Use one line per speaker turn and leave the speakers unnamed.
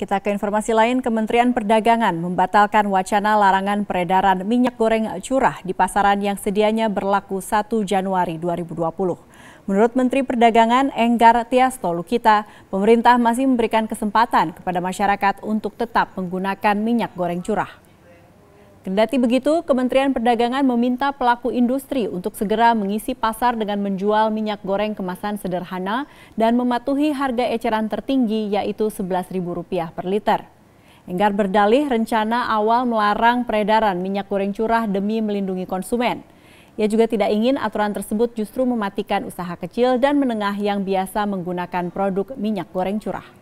Kita ke informasi lain, Kementerian Perdagangan membatalkan wacana larangan peredaran minyak goreng curah di pasaran yang sedianya berlaku 1 Januari 2020. Menurut Menteri Perdagangan Enggar Tiasto Lukita, pemerintah masih memberikan kesempatan kepada masyarakat untuk tetap menggunakan minyak goreng curah. Kendati begitu, Kementerian Perdagangan meminta pelaku industri untuk segera mengisi pasar dengan menjual minyak goreng kemasan sederhana dan mematuhi harga eceran tertinggi yaitu Rp11.000 per liter. Enggar berdalih rencana awal melarang peredaran minyak goreng curah demi melindungi konsumen. Ia juga tidak ingin aturan tersebut justru mematikan usaha kecil dan menengah yang biasa menggunakan produk minyak goreng curah.